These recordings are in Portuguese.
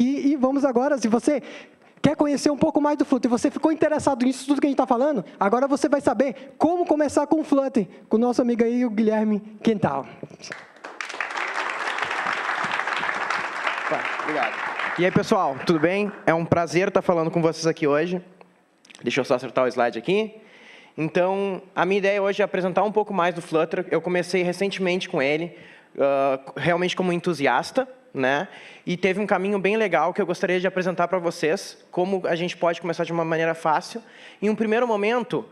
aqui e vamos agora, se você quer conhecer um pouco mais do Flutter e você ficou interessado nisso tudo que a gente está falando, agora você vai saber como começar com o Flutter, com o nosso amigo aí, o Guilherme Quental. Tá, obrigado. E aí, pessoal, tudo bem? É um prazer estar falando com vocês aqui hoje. Deixa eu só acertar o slide aqui. Então, a minha ideia hoje é apresentar um pouco mais do Flutter. Eu comecei recentemente com ele, uh, realmente como entusiasta, né? E teve um caminho bem legal que eu gostaria de apresentar para vocês, como a gente pode começar de uma maneira fácil. Em um primeiro momento,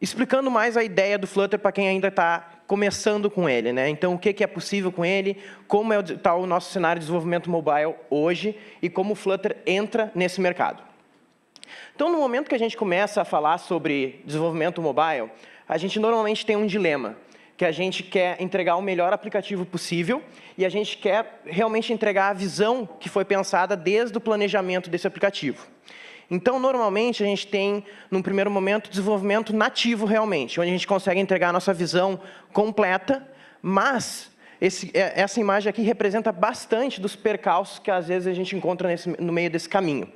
explicando mais a ideia do Flutter para quem ainda está começando com ele, né? Então, o que é possível com ele, como é está o nosso cenário de desenvolvimento mobile hoje e como o Flutter entra nesse mercado. Então, no momento que a gente começa a falar sobre desenvolvimento mobile, a gente normalmente tem um dilema que a gente quer entregar o melhor aplicativo possível e a gente quer realmente entregar a visão que foi pensada desde o planejamento desse aplicativo. Então, normalmente, a gente tem, num primeiro momento, desenvolvimento nativo realmente, onde a gente consegue entregar a nossa visão completa, mas esse, é, essa imagem aqui representa bastante dos percalços que às vezes a gente encontra nesse, no meio desse caminho.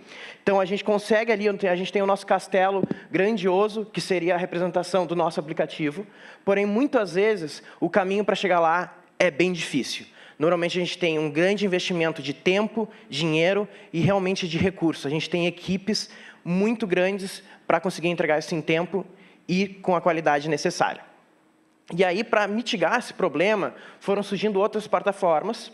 Então a gente consegue ali, a gente tem o nosso castelo grandioso, que seria a representação do nosso aplicativo, porém muitas vezes o caminho para chegar lá é bem difícil. Normalmente a gente tem um grande investimento de tempo, dinheiro e realmente de recursos. A gente tem equipes muito grandes para conseguir entregar isso em tempo e com a qualidade necessária. E aí, para mitigar esse problema, foram surgindo outras plataformas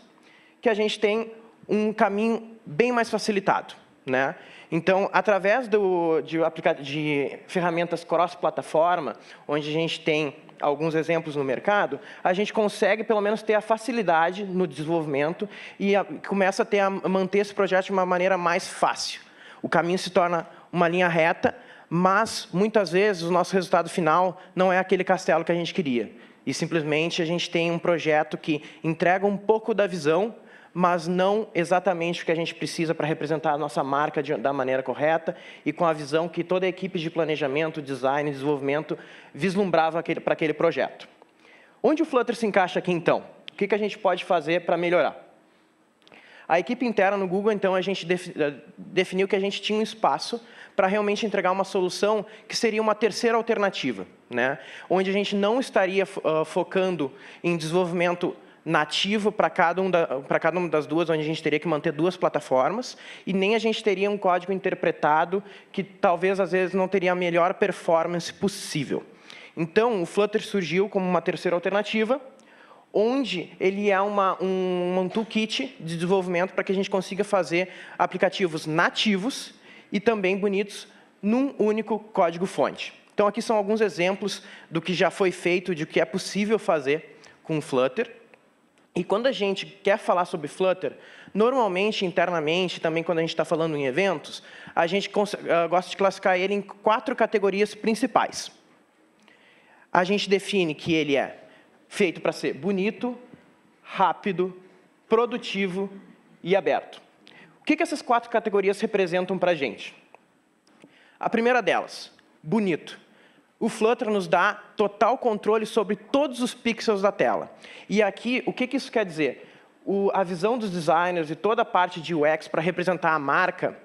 que a gente tem um caminho bem mais facilitado. Né? Então, através do, de, de ferramentas cross-plataforma, onde a gente tem alguns exemplos no mercado, a gente consegue pelo menos ter a facilidade no desenvolvimento e a, começa a, ter a manter esse projeto de uma maneira mais fácil. O caminho se torna uma linha reta mas muitas vezes o nosso resultado final não é aquele castelo que a gente queria. E simplesmente a gente tem um projeto que entrega um pouco da visão, mas não exatamente o que a gente precisa para representar a nossa marca de, da maneira correta e com a visão que toda a equipe de planejamento, design e desenvolvimento vislumbrava aquele, para aquele projeto. Onde o Flutter se encaixa aqui, então? O que, que a gente pode fazer para melhorar? A equipe interna no Google, então, a gente eh, definiu que a gente tinha um espaço para realmente entregar uma solução que seria uma terceira alternativa, né? onde a gente não estaria uh, focando em desenvolvimento nativo para cada, um para cada uma das duas, onde a gente teria que manter duas plataformas, e nem a gente teria um código interpretado que talvez, às vezes, não teria a melhor performance possível. Então, o Flutter surgiu como uma terceira alternativa, onde ele é uma, um, um toolkit de desenvolvimento para que a gente consiga fazer aplicativos nativos e também bonitos num único código-fonte. Então, aqui são alguns exemplos do que já foi feito, de que é possível fazer com Flutter. E quando a gente quer falar sobre Flutter, normalmente, internamente, também quando a gente está falando em eventos, a gente ah, gosta de classificar ele em quatro categorias principais. A gente define que ele é feito para ser bonito, rápido, produtivo e aberto que, que essas quatro categorias representam para a gente? A primeira delas, bonito. O Flutter nos dá total controle sobre todos os pixels da tela. E aqui, o que, que isso quer dizer? O, a visão dos designers e toda a parte de UX para representar a marca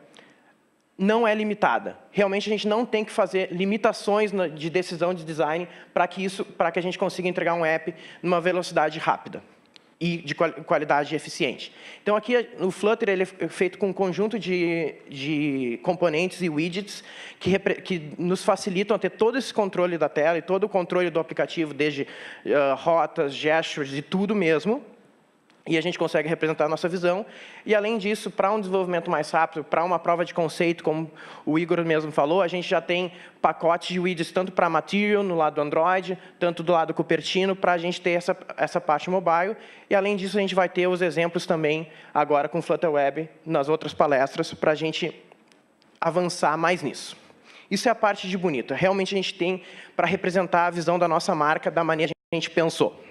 não é limitada. Realmente, a gente não tem que fazer limitações de decisão de design para que, isso, que a gente consiga entregar um app numa velocidade rápida e de qualidade eficiente. Então, aqui no Flutter, ele é, é feito com um conjunto de, de componentes e widgets que, que nos facilitam ter todo esse controle da tela e todo o controle do aplicativo, desde uh, rotas, gestures e tudo mesmo, e a gente consegue representar a nossa visão. E, além disso, para um desenvolvimento mais rápido, para uma prova de conceito, como o Igor mesmo falou, a gente já tem pacotes de widgets tanto para Material, no lado do Android, tanto do lado Cupertino, para a gente ter essa, essa parte mobile. E, além disso, a gente vai ter os exemplos também agora com Flutter Web nas outras palestras, para a gente avançar mais nisso. Isso é a parte de bonita. Realmente, a gente tem para representar a visão da nossa marca da maneira que a gente pensou.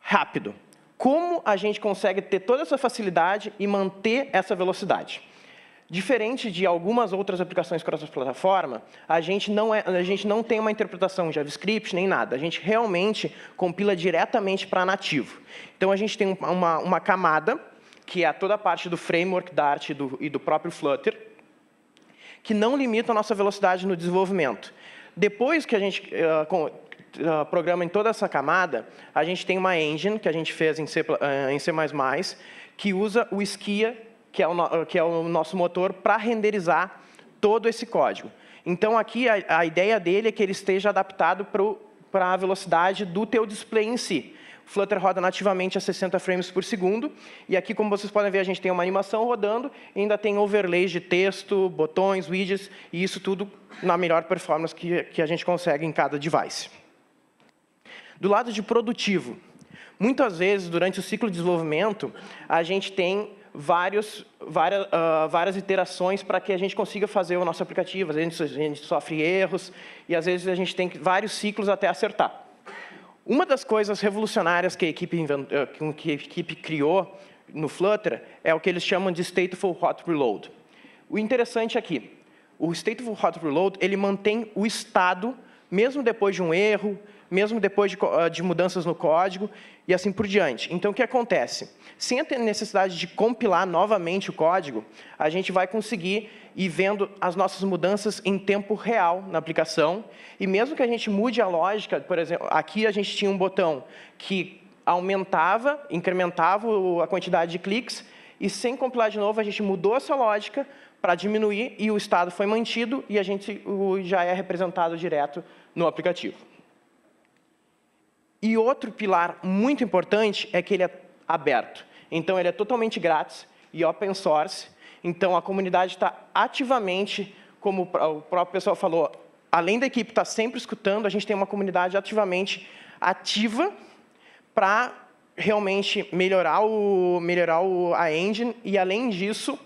Rápido como a gente consegue ter toda essa facilidade e manter essa velocidade? Diferente de algumas outras aplicações cross-plataforma, a, gente não é, a gente não tem uma interpretação JavaScript nem nada. A gente realmente compila diretamente para nativo. Então, a gente tem uma, uma camada, que é toda a parte do framework da arte e do, e do próprio Flutter, que não limita a nossa velocidade no desenvolvimento. Depois que a gente uh, ah, programa em toda essa camada, a gente tem uma engine que a gente fez em C, eh, em C++, que usa o Skia, que é o, no, que é o nosso motor, para renderizar todo esse código. Então, aqui, a, a ideia dele é que ele esteja adaptado para a velocidade do teu display em si. Flutter roda nativamente a 60 frames por segundo. E aqui, como vocês podem ver, a gente tem uma animação rodando, e ainda tem overlays de texto, botões, widgets, e isso tudo na melhor performance que, que a gente consegue em cada device. Do lado de produtivo, muitas vezes, durante o ciclo de desenvolvimento, a gente tem vários, várias, uh, ah, várias iterações para que a gente consiga fazer o nosso aplicativo. Às vezes a gente sofre erros e às vezes a gente tem vários ciclos até acertar. Uma das coisas revolucionárias que a equipe, ah, que a equipe criou no Flutter é o que eles chamam de Stateful Hot Reload. O interessante aqui, é o Stateful Hot Reload ele mantém o estado, mesmo depois de um erro, mesmo depois de, ah, de, mudanças no código e assim por diante. Então, o que acontece? Sem a necessidade de compilar novamente o código, a gente vai conseguir ir vendo as nossas mudanças em tempo real na aplicação. E mesmo que a gente mude a lógica, por exemplo, aqui a gente tinha um botão que aumentava, incrementava a quantidade de cliques, e sem compilar de novo, a gente mudou essa lógica para diminuir e o estado foi mantido e a gente já é representado direto no aplicativo. E outro pilar muito importante é que ele é aberto. Então, ele é totalmente grátis e open source. Então, a comunidade está ativamente, como o próprio pessoal falou, além da equipe estar tá sempre escutando, a gente tem uma comunidade ativamente ativa para realmente melhorar, o, melhorar o, a engine e, além disso,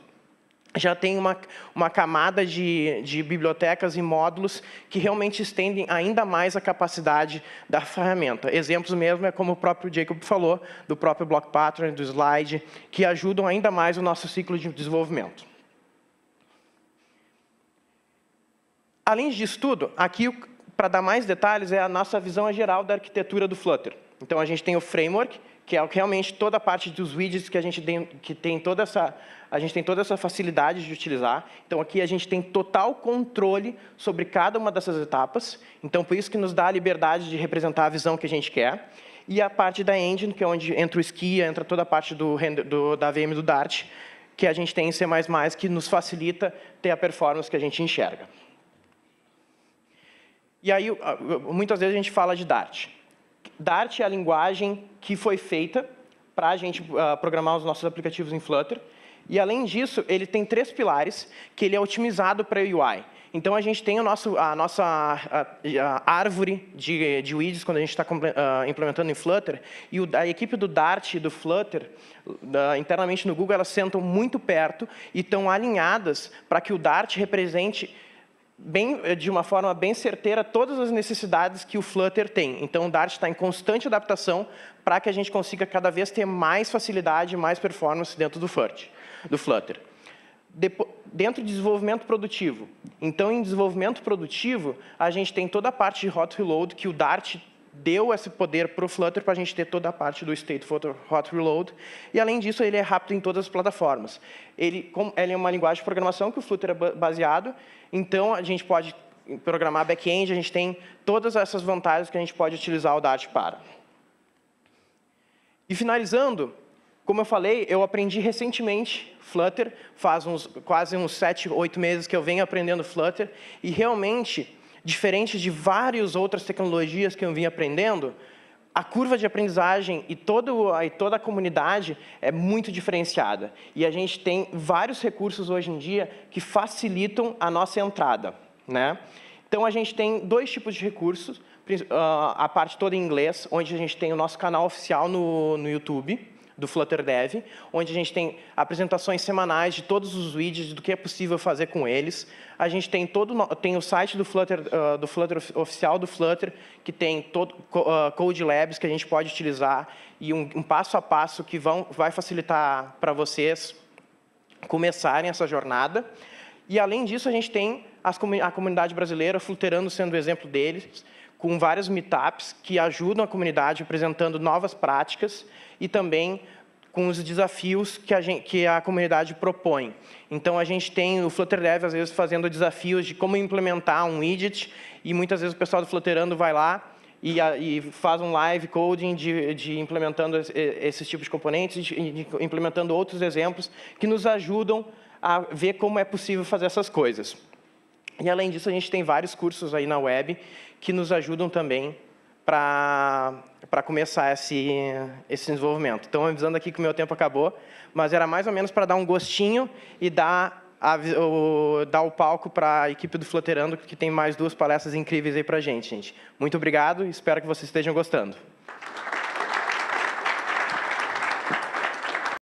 já tem uma, uma camada de, de bibliotecas e módulos que realmente estendem ainda mais a capacidade da ferramenta. Exemplos mesmo é como o próprio Jacob falou, do próprio Block Pattern, do Slide, que ajudam ainda mais o nosso ciclo de desenvolvimento. Além disso tudo, aqui, para dar mais detalhes, é a nossa visão geral da arquitetura do Flutter. Então, a gente tem o framework, que é realmente toda a parte dos widgets que a gente tem, que tem toda essa a gente tem toda essa facilidade de utilizar. Então aqui a gente tem total controle sobre cada uma dessas etapas. Então por isso que nos dá a liberdade de representar a visão que a gente quer. E a parte da engine, que é onde entra o Skia, entra toda a parte do, do da VM do Dart, que a gente tem em C++, que nos facilita ter a performance que a gente enxerga. E aí, muitas vezes a gente fala de Dart. Dart é a linguagem que foi feita para a gente uh, programar os nossos aplicativos em Flutter. E, além disso, ele tem três pilares que ele é otimizado para UI. Então, a gente tem nosso, a nossa a, a árvore de, de widgets quando a gente está uh, ah, implementando em Flutter, e o, a equipe do Dart e do Flutter, internamente no Google, elas sentam muito perto e estão alinhadas para que o Dart represente bem, eh, de uma forma bem certeira todas as necessidades que o Flutter tem. Então, o Dart está em constante adaptação para que a gente consiga cada vez ter mais facilidade, mais performance dentro do Flutter. Do Flutter. Depo dentro de desenvolvimento produtivo. Então, em desenvolvimento produtivo, a gente tem toda a parte de hot reload que o Dart deu esse poder para o Flutter para a gente ter toda a parte do stateful hot reload. E, além disso, ele é rápido em todas as plataformas. Ele, ele é uma linguagem de programação que o Flutter é baseado, então a gente pode programar back-end, a gente tem todas essas vantagens que a gente pode utilizar o Dart para. E finalizando, como eu falei, eu aprendi recentemente Flutter, faz uns, quase uns 7, 8 meses que eu venho aprendendo Flutter, e realmente diferente de várias outras tecnologias que eu vim aprendendo, a curva de aprendizagem e, todo, e toda a comunidade é muito diferenciada. E a gente tem vários recursos hoje em dia que facilitam a nossa entrada. Né? Então, a gente tem dois tipos de recursos. Ah, a parte toda em inglês, onde a gente tem o nosso canal oficial no, no YouTube, do Flutter Dev, onde a gente tem apresentações semanais de todos os widgets, do que é possível fazer com eles. A gente tem, todo, tem o site do Flutter, uh, do Flutter oficial do Flutter, que tem todo, uh, Code Labs que a gente pode utilizar e um, um passo a passo que vão, vai facilitar para vocês começarem essa jornada. E, além disso, a gente tem as, a comunidade brasileira, Flutterando sendo o exemplo deles, com vários meetups que ajudam a comunidade apresentando novas práticas e também com os desafios que a, gente, que a comunidade propõe. Então, a gente tem o Flutter Dev, às vezes, fazendo desafios de como implementar um widget, e muitas vezes o pessoal do Flutterando vai lá e, a, e faz um live coding de, de implementando esses tipos de componentes, de, de, implementando outros exemplos que nos ajudam a ver como é possível fazer essas coisas. E além disso, a gente tem vários cursos aí na web que nos ajudam também para começar esse, esse desenvolvimento. Então, avisando aqui que o meu tempo acabou, mas era mais ou menos para dar um gostinho e dar, a, o, dar o palco para a equipe do Fluterando, que tem mais duas palestras incríveis aí para a gente, gente. Muito obrigado e espero que vocês estejam gostando.